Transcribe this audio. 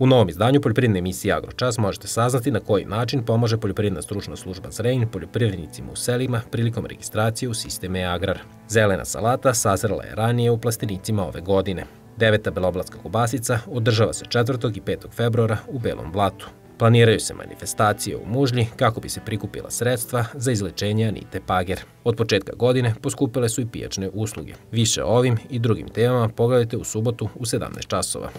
U novom izdanju poljoprivredne emisije Agročas možete saznati na koji način pomaže poljoprivredna stručna služba Zrenj poljoprivrednicima u selima prilikom registracije u sisteme Agrar. Zelena salata sazrala je ranije u plastenicima ove godine. Deveta beloblatska kobasica održava se 4. i 5. februara u Belom Blatu. Planiraju se manifestacije u Mužlji kako bi se prikupila sredstva za izlečenje Anite Pager. Od početka godine poskupile su i pijačne usluge. Više o ovim i drugim temama pogledajte u subotu u 17 časova.